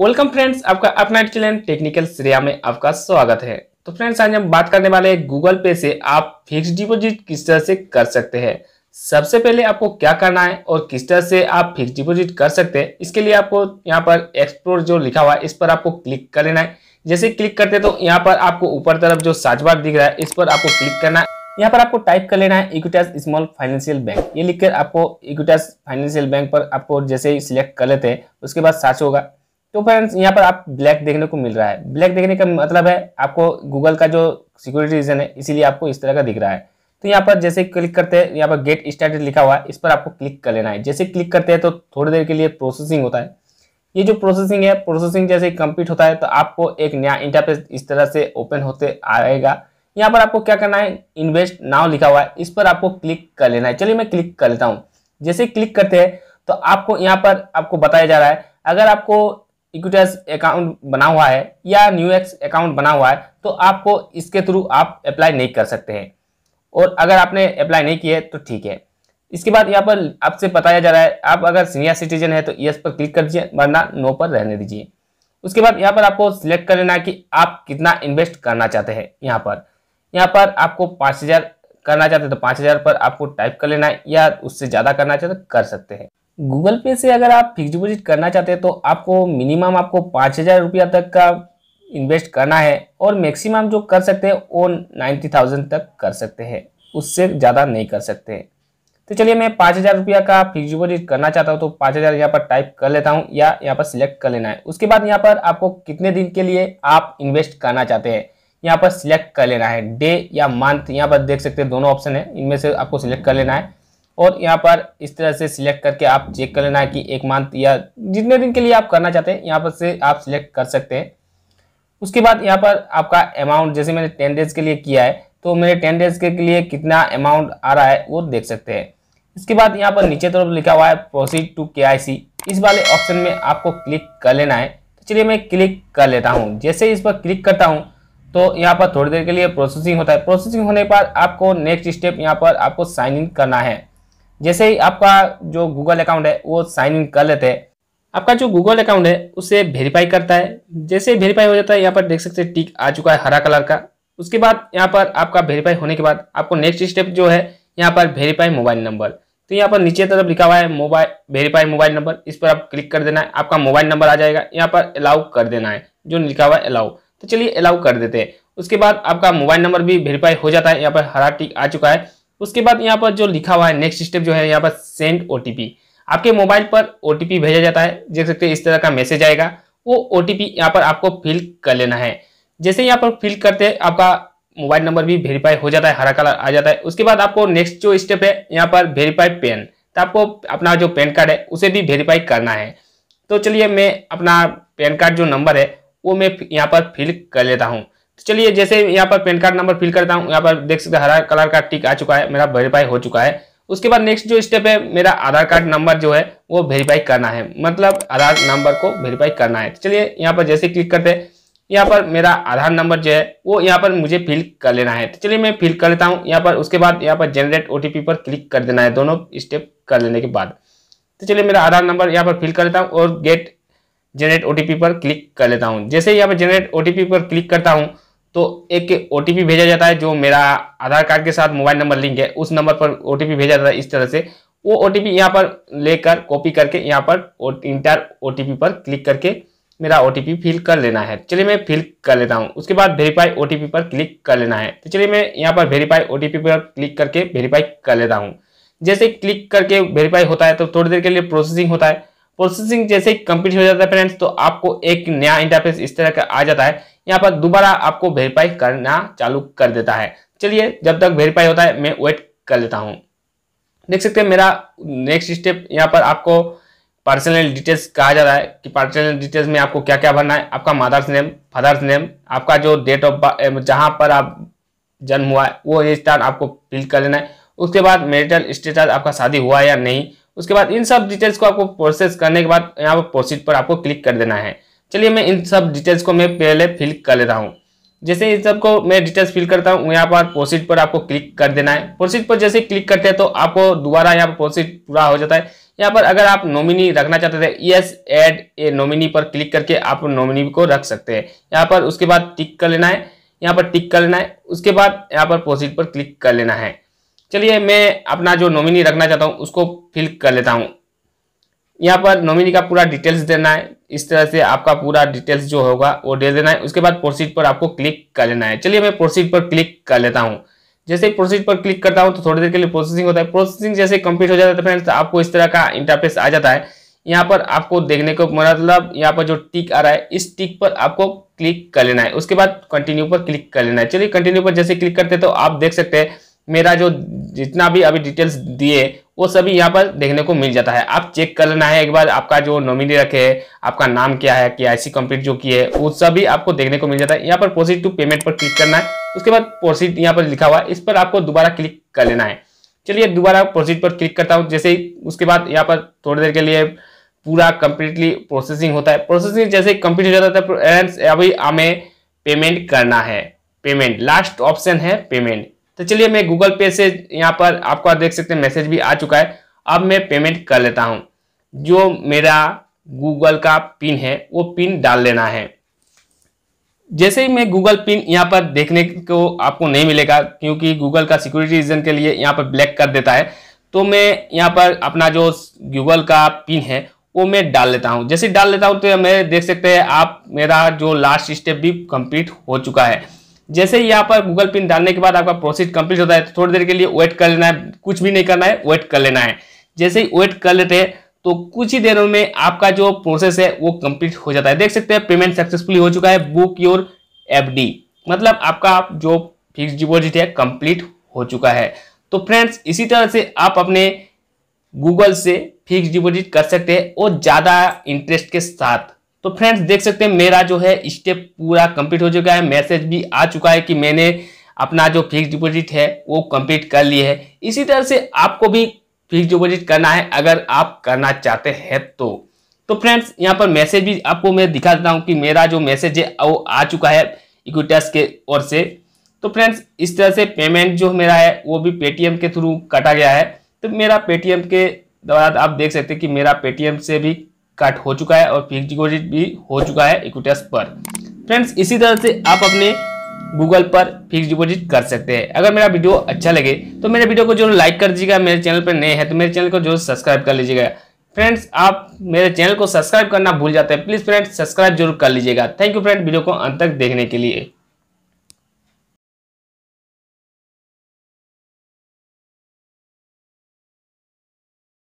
welcome friends आपका अपना channel technical Shreya में आपका स्वागत है तो फ्रेंड्स आज हम बात करने वाले हैं गूगल पे से आप फिक्स डिपोजिट किस तरह से कर सकते हैं सबसे पहले आपको क्या करना है और किस तरह से आप फिक्स डिपोजिट कर सकते हैं इसके लिए आपको यहाँ पर एक्सप्लोर जो लिखा हुआ है इस पर आपको क्लिक कर लेना है जैसे क्लिक करते तो यहाँ पर आपको ऊपर तरफ जो साजबार दिख रहा है इस पर आपको क्लिक करना है यहाँ पर आपको टाइप कर लेना है इक्विटास स्मॉल फाइनेंशियल बैंक ये लिखकर आपको इक्विटास फाइनेंशियल बैंक पर आपको जैसे ही सिलेक्ट कर लेते हैं उसके बाद सर्च होगा तो फ्रेंड्स यहाँ पर आप ब्लैक देखने को मिल रहा है ब्लैक देखने का मतलब है आपको गूगल का जो सिक्योरिटी रीजन है इसीलिए आपको इस तरह का दिख रहा है तो यहाँ पर जैसे क्लिक करते हैं यहाँ पर गेट स्टार्टेड लिखा हुआ है इस पर आपको क्लिक कर लेना है जैसे क्लिक करते हैं तो थोड़ी देर के लिए प्रोसेसिंग होता है ये जो प्रोसेसिंग है प्रोसेसिंग जैसे कंप्लीट होता है तो आपको एक नया इंटरफेस इस तरह से ओपन होते आएगा यहाँ पर आपको क्या करना है इन्वेस्ट नाउ लिखा हुआ है इस पर आपको क्लिक कर लेना है चलिए मैं क्लिक कर लेता हूँ जैसे क्लिक करते हैं तो आपको यहाँ पर आपको बताया जा रहा है अगर आपको इक्विटाइज अकाउंट बना हुआ है या न्यू एक्स अकाउंट बना हुआ है तो आपको इसके थ्रू आप अप्लाई नहीं कर सकते हैं और अगर आपने अप्लाई नहीं किया है तो ठीक है इसके बाद यहाँ पर आपसे बताया जा रहा है आप अगर सीनियर सिटीजन है तो यस पर क्लिक कर दीजिए वरना नो पर रहने दीजिए उसके बाद यहाँ पर आपको सिलेक्ट कर लेना है कि आप कितना इन्वेस्ट करना चाहते हैं यहाँ पर यहाँ पर आपको पाँच हज़ार करना चाहते हैं तो पाँच हज़ार पर आपको टाइप कर लेना है या उससे ज़्यादा करना चाहते तो कर सकते हैं गूगल पे से अगर आप फिक्स डिपोजिट करना चाहते हैं तो आपको मिनिमम आपको पाँच हज़ार रुपया तक का इन्वेस्ट करना है और मैक्सिमम जो कर सकते हैं वो नाइन्टी थाउजेंड तक कर सकते हैं उससे ज़्यादा नहीं कर सकते हैं तो चलिए मैं पाँच हज़ार रुपया का फिक्स डिपोजिट करना चाहता हूँ तो पाँच हज़ार यहाँ पर टाइप कर लेता हूँ या यहाँ पर सिलेक्ट कर लेना है उसके बाद यहाँ पर आपको कितने दिन के लिए आप इन्वेस्ट करना चाहते हैं यहाँ पर सिलेक्ट कर लेना है डे या मंथ यहाँ पर देख सकते हैं दोनों ऑप्शन है इनमें से आपको सिलेक्ट कर लेना है और यहाँ पर इस तरह से सिलेक्ट करके आप चेक कर लेना है कि एक मंथ या जितने दिन के लिए आप करना चाहते हैं यहाँ पर से आप सिलेक्ट कर सकते हैं उसके बाद यहाँ पर आपका अमाउंट जैसे मैंने टेन डेज के लिए किया है तो मेरे टेन डेज के लिए कितना अमाउंट आ रहा है वो देख सकते हैं इसके बाद यहाँ पर नीचे तरफ लिखा हुआ है प्रोसीड टू के इस वाले ऑप्शन में आपको क्लिक कर लेना है तो चलिए मैं क्लिक कर लेता हूँ जैसे इस पर क्लिक करता हूँ तो यहाँ पर थोड़ी देर के लिए प्रोसेसिंग होता है प्रोसेसिंग होने पर आपको नेक्स्ट स्टेप यहाँ पर आपको साइन इन करना है जैसे ही आपका जो गूगल अकाउंट है वो साइन इन कर लेते हैं आपका जो गूगल अकाउंट है उसे वेरीफाई करता है जैसे वेरीफाई हो जाता है यहाँ पर देख सकते हैं टिक आ चुका है हरा कलर का उसके बाद यहाँ पर आपका वेरीफाई होने के बाद आपको नेक्स्ट स्टेप जो है यहाँ पर वेरीफाई मोबाइल नंबर तो यहाँ पर नीचे तरफ लिखा हुआ है मोबाइल वेरीफाई मोबाइल नंबर इस पर आप क्लिक कर देना है आपका मोबाइल नंबर आ जाएगा यहाँ पर अलाउ कर देना है जो लिखा हुआ है अलाउ तो चलिए अलाउ कर देते हैं उसके बाद आपका मोबाइल नंबर भी वेरीफाई हो जाता है यहाँ पर हरा टिक आ चुका है उसके बाद यहाँ पर जो लिखा हुआ है नेक्स्ट स्टेप जो है यहाँ पर सेंड ओ आपके मोबाइल पर ओ भेजा जाता है देख सकते हैं इस तरह का मैसेज आएगा वो ओ टी यहाँ पर आपको फिल कर लेना है जैसे यहाँ पर फिल करते आपका मोबाइल नंबर भी वेरीफाई हो जाता है हरा कलर आ जाता है उसके बाद आपको नेक्स्ट जो स्टेप है यहाँ पर वेरीफाई पेन तो आपको अपना जो पैन कार्ड है उसे भी वेरीफाई करना है तो चलिए मैं अपना पैन कार्ड जो नंबर है वो मैं यहाँ पर फिल कर लेता हूँ तो चलिए जैसे यहाँ पर पैन कार्ड नंबर फिल करता हूँ यहाँ पर देख सकते हरा कलर का टिक आ चुका है मेरा वेरीफाई हो चुका है उसके बाद नेक्स्ट जो स्टेप है मेरा आधार कार्ड नंबर जो है वो वेरीफाई करना है मतलब आधार नंबर को वेरीफाई करना है तो चलिए यहाँ पर जैसे क्लिक करते हैं यहाँ पर मेरा आधार नंबर जो है वो यहाँ पर मुझे फिल कर लेना है तो चलिए मैं फिल कर लेता हूँ यहाँ पर उसके बाद यहाँ पर जनरेट ओ पर क्लिक कर देना है दोनों स्टेप कर लेने के बाद तो चलिए मेरा आधार नंबर यहाँ पर फिल कर लेता हूँ और गेट जनरेट ओटीपी पर क्लिक कर लेता हूँ जैसे यहाँ पर जनरेट ओटीपी पर क्लिक करता हूँ तो एक ओ भेजा जाता है जो मेरा आधार कार्ड के साथ मोबाइल नंबर लिंक है उस नंबर पर ओ भेजा जाता है इस तरह से वो ओ टी पी यहाँ पर लेकर कॉपी करके यहाँ पर इंटर ओ पर क्लिक करके मेरा ओ फिल कर लेना है चलिए मैं फिल कर लेता हूँ उसके बाद वेरीफाई ओ पर क्लिक कर लेना है तो चलिए मैं यहाँ पर वेरीफाई ओ पर क्लिक करके वेरीफाई कर लेता हूँ जैसे क्लिक करके वेरीफाई होता है तो थोड़ी देर के लिए प्रोसेसिंग होता है प्रोसेसिंग जैसे ही कंप्लीट हो जाता है फ्रेंड्स तो आपको एक नया इंटरफेस इस तरह का आ जाता है यहाँ पर दोबारा आपको वेरीफाई करना चालू कर देता है चलिए जब तक वेरीफाई होता है मैं वेट कर लेता हूँ देख सकते हैं मेरा नेक्स्ट स्टेप यहाँ पर आपको पर्सनल डिटेल्स कहा जा रहा है कि पर्सनल डिटेल्स में आपको क्या क्या भरना है आपका मदर्स नेम फादर्स नेम आपका जो डेट ऑफ जहाँ पर आप जन्म हुआ है वो स्थान आपको फिल कर लेना है उसके बाद मेरिटल स्टेटस आपका शादी हुआ है या नहीं उसके बाद इन सब डिटेल्स को आपको प्रोसेस करने के बाद यहाँ पर प्रोसीड पर आपको क्लिक कर देना है चलिए मैं इन सब डिटेल्स को मैं पहले फिल कर लेता हूँ जैसे इन सबको मैं डिटेल्स फिल करता हूँ यहाँ पर प्रोसीड पर आपको क्लिक कर देना है प्रोसीड पर जैसे क्लिक करते हैं तो आपको दोबारा यहाँ पर प्रोसीड पूरा हो जाता है यहाँ पर अगर आप नॉमिनी रखना चाहते थे यस एड ए नॉमिनी पर क्लिक करके आप नॉमिनी को रख सकते हैं यहाँ पर उसके बाद टिक कर लेना है यहाँ पर टिक कर लेना है उसके बाद यहाँ पर प्रोसीड पर क्लिक कर लेना है चलिए मैं अपना जो नॉमिनी रखना चाहता हूँ उसको फिल कर लेता हूँ यहाँ पर नॉमिनी का पूरा डिटेल्स देना है इस तरह से आपका पूरा डिटेल्स जो होगा वो दे देना है उसके बाद प्रोसीड पर आपको क्लिक कर लेना है चलिए मैं प्रोसीड पर क्लिक कर लेता हूँ जैसे प्रोसीड पर क्लिक करता हूँ तो थोड़ी देर के लिए प्रोसेसिंग होता है प्रोसेसिंग जैसे कंप्लीट हो जाता है फ्रेंड्स तो तो आपको इस तरह का इंटरफेस आ जाता है यहाँ पर आपको देखने को मतलब यहाँ पर जो टिक आ रहा है इस टिक पर आपको क्लिक कर लेना है उसके बाद कंटिन्यू पर क्लिक कर लेना है चलिए कंटिन्यू पर जैसे क्लिक करते हैं तो आप देख सकते हैं मेरा जो जितना भी अभी डिटेल्स दिए वो सभी यहाँ पर देखने को मिल जाता है आप चेक कर लेना है एक बार आपका जो नॉमिनी रखे है आपका नाम क्या है कि आईसी कंप्लीट जो की है वो सभी आपको देखने को मिल जाता है यहाँ पर प्रोसीड टू पेमेंट पर क्लिक करना है उसके बाद प्रोसीड यहाँ पर लिखा हुआ है इस पर आपको दोबारा क्लिक कर लेना है चलिए दोबारा प्रोसीड पर क्लिक करता हूँ जैसे ही उसके बाद यहाँ पर थोड़ी देर के लिए पूरा कंप्लीटली प्रोसेसिंग होता है प्रोसेसिंग जैसे कंप्लीट हो जाता है तो अभी हमें पेमेंट करना है पेमेंट लास्ट ऑप्शन है पेमेंट तो चलिए मैं गूगल पे से यहाँ पर आपको आप देख सकते हैं मैसेज भी आ चुका है अब मैं पेमेंट कर लेता हूँ जो मेरा गूगल का पिन है वो पिन डाल लेना है जैसे ही मैं गूगल पिन यहाँ पर देखने को आपको नहीं मिलेगा क्योंकि गूगल का सिक्योरिटी रीजन के लिए यहाँ पर ब्लैक कर देता है तो मैं यहाँ पर अपना जो गूगल का पिन है वो मैं डाल लेता हूँ जैसे डाल लेता हूँ तो मैं देख सकते हैं आप मेरा जो लास्ट स्टेप भी कंप्लीट हो चुका है जैसे ही यहाँ पर गूगल पिन डालने के बाद आपका प्रोसेस कंप्लीट होता है तो थोड़ी देर के लिए वेट कर लेना है कुछ भी नहीं करना है वेट कर लेना है जैसे ही वेट कर लेते हैं तो कुछ ही देरों में आपका जो प्रोसेस है वो कंप्लीट हो जाता है देख सकते हैं पेमेंट सक्सेसफुली हो चुका है बुक योर एफ मतलब आपका जो फिक्स डिपोजिट है कंप्लीट हो चुका है तो फ्रेंड्स इसी तरह से आप अपने गूगल से फिक्स डिपोजिट कर सकते हैं और ज़्यादा इंटरेस्ट के साथ तो फ्रेंड्स देख सकते हैं मेरा जो है स्टेप पूरा कंप्लीट हो चुका है मैसेज भी आ चुका है कि मैंने अपना जो फिक्स डिपॉजिट है वो कंप्लीट कर लिया है इसी तरह से आपको भी फिक्स डिपॉजिट करना है अगर आप करना चाहते हैं तो तो फ्रेंड्स यहाँ पर मैसेज भी आपको मैं दिखा देता हूँ कि मेरा जो मैसेज है वो आ चुका है इक्विटस के ओर से तो फ्रेंड्स इस तरह से पेमेंट जो मेरा है वो भी पेटीएम के थ्रू कटा गया है तो मेरा पेटीएम के द्वारा आप देख सकते हैं कि मेरा पेटीएम से भी कट हो चुका है और फिक्स डिपॉजिट भी हो चुका है इक्विटस पर फ्रेंड्स इसी तरह से आप अपने गूगल पर फिक्स डिपॉजिट कर सकते हैं अगर मेरा वीडियो अच्छा लगे तो मेरे वीडियो को जरूर लाइक कर दीजिएगा मेरे चैनल पर नए हैं तो मेरे चैनल को जरूर सब्सक्राइब कर लीजिएगा फ्रेंड्स आप मेरे चैनल को सब्सक्राइब करना भूल जाते हैं प्लीज़ फ्रेंड्स सब्सक्राइब जरूर कर लीजिएगा थैंक यू फ्रेंड वीडियो को अंत तक देखने के लिए